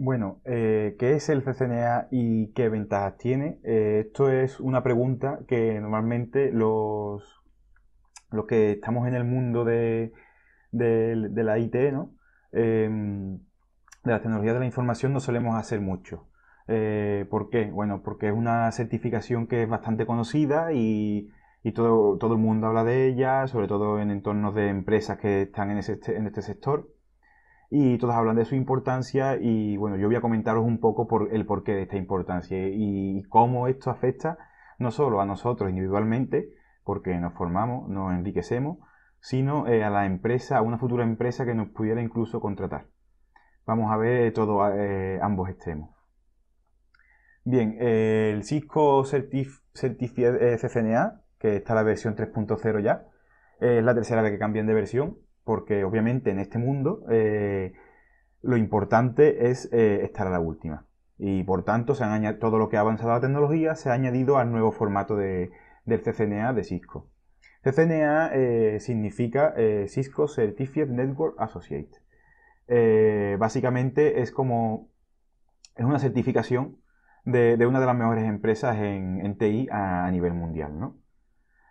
Bueno, eh, ¿qué es el CCNA y qué ventajas tiene? Eh, esto es una pregunta que normalmente los, que estamos en el mundo de, la IT, ¿no? de la em, tecnología de la información, no solemos hacer mucho. Eh, ¿Por qué? Bueno, porque es una certificación que es bastante conocida y, todo, todo el mundo habla de ella, sobre todo en entornos de empresas que están en, ese, en este sector y todos hablan de su importancia y bueno, yo voy a comentaros un poco por el porqué de esta importancia y cómo esto afecta no solo a nosotros individualmente, porque nos formamos, nos enriquecemos, sino eh, a la empresa, a una futura empresa que nos pudiera incluso contratar. Vamos a ver todo, eh, ambos extremos. Bien, el Cisco Certif, eh, que está la versión 3.0 ya, es la tercera vez que cambian de versión, porque obviamente en este mundo eh, lo importante es eh, estar a la última. Y por tanto, se todo lo que ha avanzado la tecnología se ha añadido al nuevo formato del CCNA de Cisco. CCNA eh, significa Cisco Certified Network Associate. básicamente es como es una certificación de, una de las mejores empresas en, TI a, a nivel mundial, ¿no?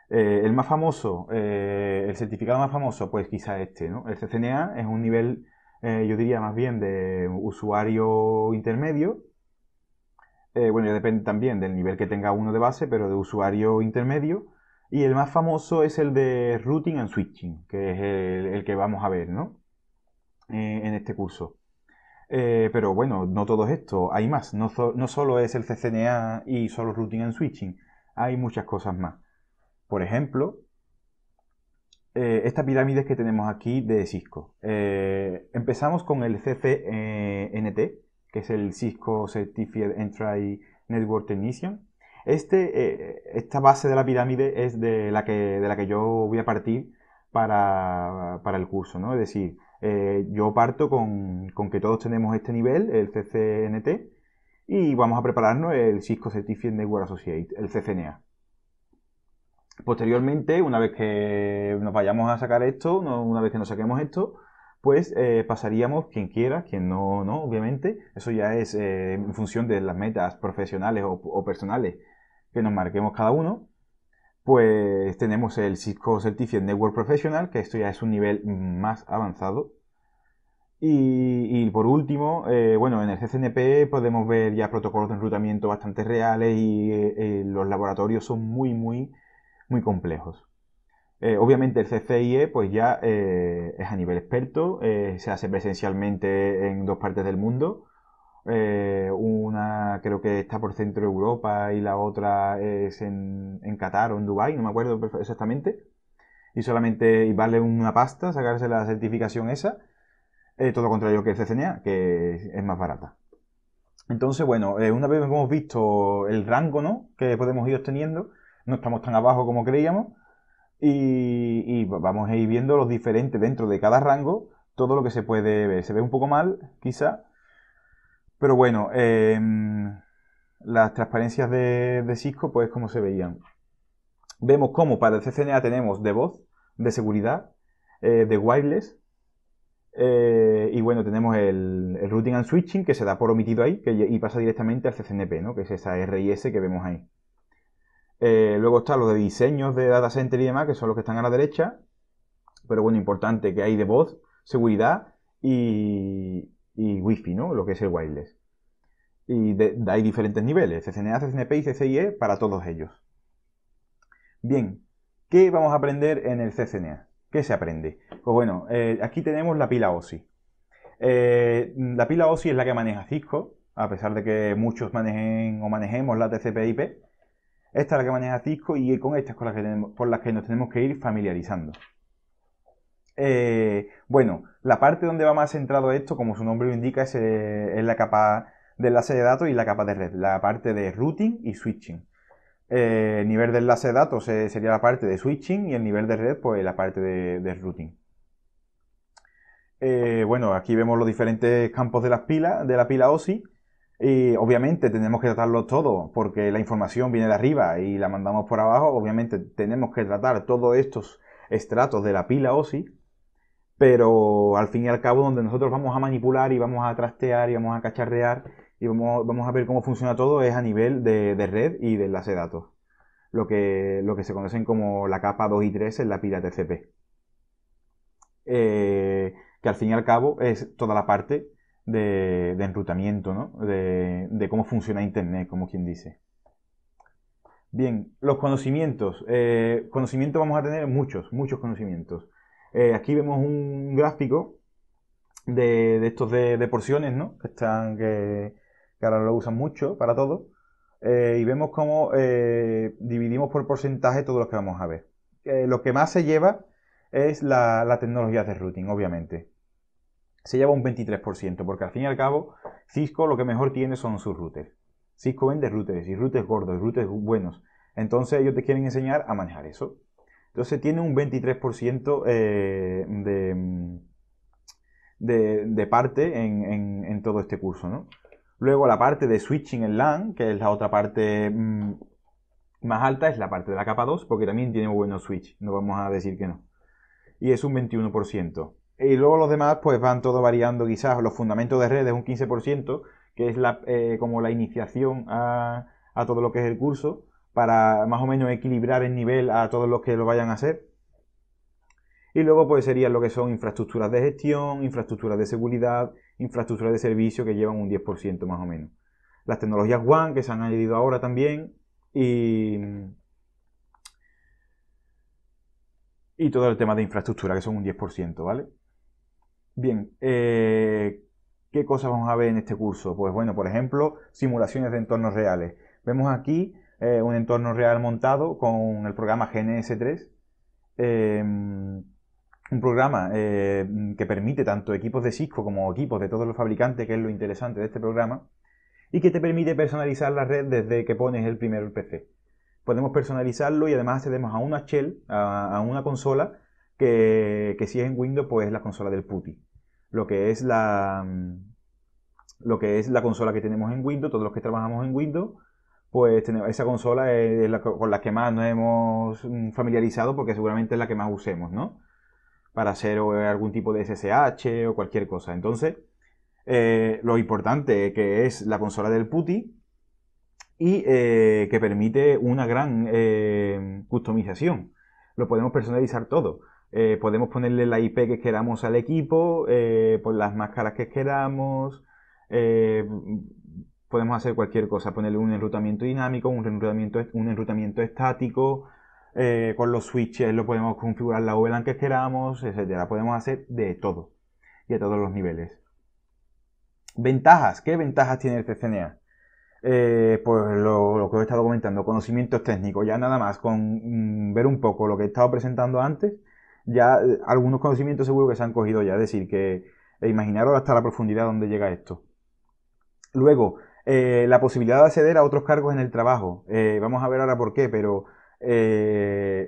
Eh, el más famoso, eh, el certificado más famoso, pues quizá este, ¿no? El CCNA es un nivel, eh, yo diría más bien de usuario intermedio. bueno, depende también del nivel que tenga uno de base, pero de usuario intermedio. Y el más famoso es el de Routing and Switching, que es el, que vamos a ver, ¿no? en este curso. pero bueno, no todo esto, hay más. No, no solo es el CCNA y solo Routing and Switching, hay muchas cosas más. Por ejemplo, esta eh, estas pirámides que tenemos aquí de Cisco. Eh, empezamos con el CCNT, que es el Cisco Certified Entry Network Technician. Este, eh, esta base de la pirámide es de la que, de la que yo voy a partir para, el curso, ¿no? Es decir, yo parto con, con que todos tenemos este nivel, el CCNT, y vamos a prepararnos el Cisco Certified Network Associate, el CCNA. Posteriormente, una vez que nos vayamos a sacar esto, una vez que nos saquemos esto, pues eh, pasaríamos quien quiera, quien no, no, obviamente. Eso ya es eh, en función de las metas profesionales o, personales que nos marquemos cada uno. Pues tenemos el Cisco Certified Network Professional, que esto ya es un nivel más avanzado. Y, por último, eh, bueno, en el CCNP podemos ver ya protocolos de enrutamiento bastante reales y los laboratorios son muy, muy muy complejos. Eh, obviamente el CCIE pues ya eh, es a nivel experto, eh, se hace presencialmente en dos partes del mundo. una creo que está por centro de Europa y la otra es en, en Qatar o en Dubái, no me acuerdo exactamente. Y solamente y vale una pasta sacarse la certificación esa. todo lo contrario que el CCNA, que es más barata. Entonces, bueno, una vez hemos visto el rango ¿no? que podemos ir obteniendo, no estamos tan abajo como creíamos. Y, vamos a ir viendo los diferentes dentro de cada rango, todo lo que se puede ver. Se ve un poco mal, quizá, pero bueno, em, las transparencias de, Cisco, pues como se veían. Vemos cómo para el CCNA tenemos de voz, de seguridad, eh, de wireless, eh, y bueno, tenemos el, routing and switching que se da por omitido ahí que, y pasa directamente al CCNP, ¿no? que es esa RIS que vemos ahí. Eh, luego está lo de diseños de data center y demás, que son los que están a la derecha. Pero bueno, importante que hay de voz, seguridad y, wifi, ¿no? Lo que es el wireless. Y hay diferentes niveles, CCNA, CCNP y CCIE para todos ellos. Bien, ¿qué vamos a aprender en el CCNA? ¿Qué se aprende? Pues bueno, eh, aquí tenemos la pila OSI. Eh, la pila OSI es la que maneja Cisco, a pesar de que muchos manejen o manejemos la TCP/IP. Esta es la que maneja Cisco y con estas con que por las que nos tenemos que ir familiarizando. Eh, bueno, la parte donde va más centrado esto, como su nombre lo indica, eh, es, la capa de enlace de datos y la capa de red, la parte de routing y switching. Eh, el nivel de enlace de datos sería la parte de switching y el nivel de red, pues la parte de, routing. bueno, aquí vemos los diferentes campos de las pilas, de la pila OSI. Y obviamente tenemos que tratarlo todo, porque la información viene de arriba y la mandamos por abajo. Obviamente tenemos que tratar todos estos estratos de la pila OSI, pero al fin y al cabo donde nosotros vamos a manipular y vamos a trastear y vamos a cacharrear y vamos, a ver cómo funciona todo es a nivel de, red y de enlace de datos, lo que, lo que se conocen como la capa 2 y 3 en la pila TCP, eh, que al fin y al cabo es toda la parte de, enrutamiento, De, cómo funciona Internet, como quien dice. Bien, los conocimientos. Eh, conocimientos vamos a tener muchos, muchos conocimientos. Eh, aquí vemos un gráfico de, estos de, porciones, ¿no? Que, están, que, ahora lo usan mucho para todo. Eh, y vemos cómo dividimos por porcentaje todos los que vamos a ver. lo que más se lleva es la, la tecnología de routing, obviamente se lleva un 23%, porque al fin y al cabo Cisco lo que mejor tiene son sus routers. Cisco vende routers y routers gordos, routers buenos. Entonces ellos te quieren enseñar a manejar eso. Entonces tiene un 23% eh, de, de, parte en, todo este curso. Luego la parte de switching en LAN, que es la otra parte mm, más alta, es la parte de la capa 2, porque también tiene buenos switch, no vamos a decir que no. Y es un 21%. Y luego los demás pues van todo variando quizás. Los fundamentos de redes, un 15%, que es la, eh, como la iniciación a, a, todo lo que es el curso, para más o menos equilibrar el nivel a todos los que lo vayan a hacer. Y luego pues serían lo que son infraestructuras de gestión, infraestructuras de seguridad, infraestructuras de servicio que llevan un 10% más o menos. Las tecnologías WAN que se han añadido ahora también y, y todo el tema de infraestructura que son un 10%, ¿vale? Bien, eh, ¿qué cosas vamos a ver en este curso? Pues bueno, por ejemplo, simulaciones de entornos reales. Vemos aquí eh, un entorno real montado con el programa GNS3. Em, un programa eh, que permite tanto equipos de Cisco como equipos de todos los fabricantes, que es lo interesante de este programa, y que te permite personalizar la red desde que pones el primer PC. Podemos personalizarlo y además accedemos a una shell, a, una consola, que, que si es en Windows, pues es la consola del PuTTY lo que es la, mm, lo que es la consola que tenemos en Windows, todos los que trabajamos en Windows, pues esa consola es con la que más nos hemos mm, familiarizado porque seguramente es la que más usemos, ¿no? Para hacer eh, algún tipo de SSH o cualquier cosa. Entonces, eh, lo importante que es la consola del PuTTY y eh, que permite una gran customización. Lo podemos personalizar todo. Eh, podemos ponerle la IP que queramos al equipo, eh, las máscaras que queramos, eh, podemos hacer cualquier cosa, ponerle un enrutamiento dinámico, un enrutamiento, un enrutamiento estático, con los switches lo podemos configurar la VLAN que queramos, etcétera. Podemos hacer de todo y a todos los niveles. Ventajas, ¿qué ventajas tiene el CCNA? pues lo, que os he estado comentando, conocimientos técnicos, ya nada más con mm, ver un poco lo que he estado presentando antes, ya eh, algunos conocimientos seguro que se han cogido ya, es decir, que e imaginaros hasta la profundidad donde llega esto. Luego, eh, la posibilidad de acceder a otros cargos en el trabajo. Eh, vamos a ver ahora por qué, pero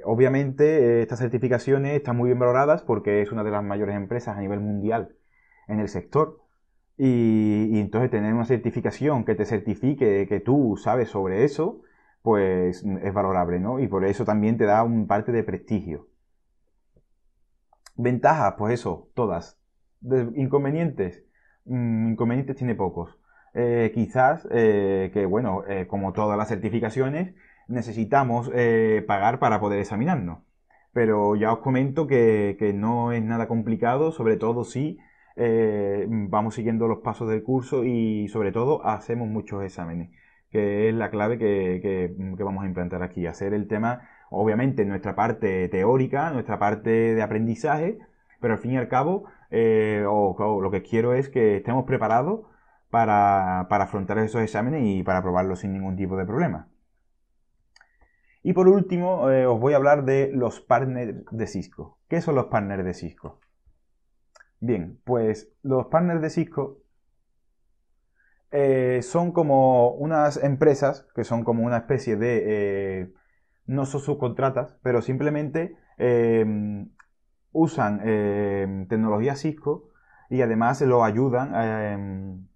obviamente estas certificaciones están muy bien valoradas porque es una de las mayores empresas a nivel mundial en el sector. Y, y, entonces tener una certificación que te certifique que tú sabes sobre eso, pues es valorable, ¿no? Y por eso también te da un parte de prestigio. Ventajas, pues eso, todas. inconvenientes, mm, inconvenientes tiene pocos. Eh, quizás eh, que, bueno, eh, como todas las certificaciones, necesitamos pagar para poder examinarnos. Pero ya os comento que, no es nada complicado, sobre todo si vamos siguiendo los pasos del curso y sobre todo hacemos muchos exámenes, que es la clave que vamos a implantar aquí, hacer el tema obviamente nuestra parte teórica, nuestra parte de aprendizaje, pero al fin y al cabo, eh, lo que quiero es que estemos preparados para, afrontar esos exámenes y para probarlos sin ningún tipo de problema. Y por último, eh, os voy a hablar de los partners de Cisco. ¿Qué son los partners de Cisco? Bien, pues los partners de Cisco eh, son como unas empresas que son como una especie de no son subcontratas, pero simplemente em, usan em, tecnología Cisco y además lo ayudan. Em,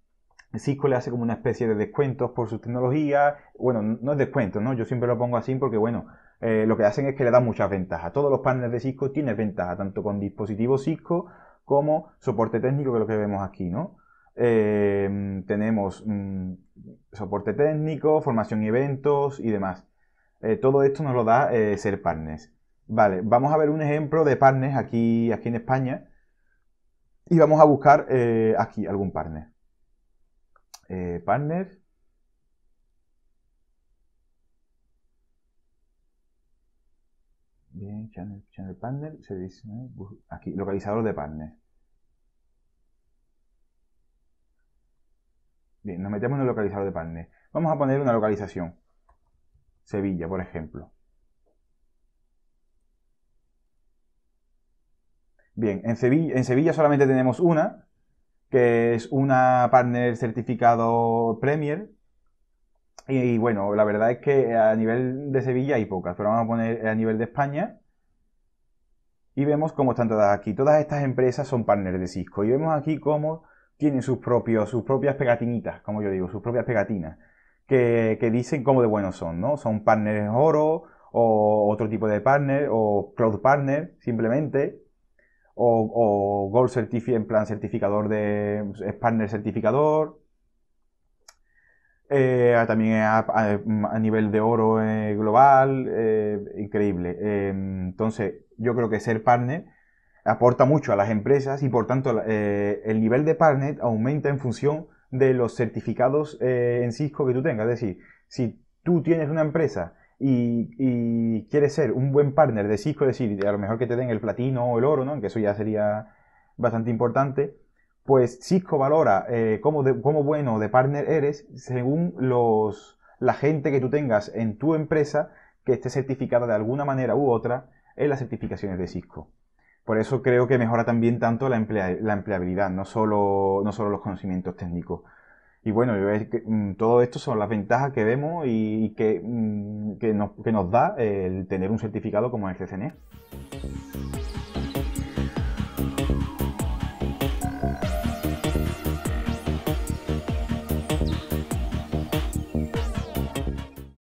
Cisco le hace como una especie de descuentos por su tecnología. Bueno, no es descuento, ¿no? Yo siempre lo pongo así porque, bueno, eh, lo que hacen es que le dan muchas ventajas. Todos los paneles de Cisco tienen ventaja, tanto con dispositivos Cisco como soporte técnico, que es lo que vemos aquí, ¿no? tenemos mm, soporte técnico, formación y eventos y demás. Eh, todo esto nos lo da eh, ser partners. Vale, vamos a ver un ejemplo de partners aquí, aquí en España y vamos a buscar eh, aquí algún partner. partner. Bien, channel, channel partner, se dice aquí, localizador de partners. Bien, nos metemos en el localizador de partners. Vamos a poner una localización. Sevilla, por ejemplo. Bien, en Sevilla, solamente tenemos una, que es una partner certificado Premier. Y, bueno, la verdad es que a nivel de Sevilla hay pocas, pero vamos a poner a nivel de España. Y vemos cómo están todas aquí. Todas estas empresas son partners de Cisco. Y vemos aquí cómo tienen sus, propios, sus propias pegatinitas, como yo digo, sus propias pegatinas que, dicen cómo de buenos son, ¿no? Son partners oro o otro tipo de partner o cloud partner simplemente o, gold certificate en plan certificador de es partner certificador eh, ah, también eh, mm, a, nivel de oro eh, global increíble entonces yo creo que ser partner aporta mucho a las empresas y por tanto el nivel de partner aumenta en función de los certificados eh, en Cisco que tú tengas. Es decir, si tú tienes una empresa y, y, quieres ser un buen partner de Cisco, es decir, a lo mejor que te den el platino o el oro, ¿no? que eso ya sería bastante importante, pues Cisco valora eh, cómo, bueno de partner eres según los, la gente que tú tengas en tu empresa que esté certificada de alguna manera u otra en las certificaciones de Cisco. Por eso creo que mejora también tanto la, empleabilidad, no solo, no solo los conocimientos técnicos. Y bueno, mm, todo esto son las ventajas que vemos y que, mm, que, nos, que nos da el tener un certificado como el CCNE.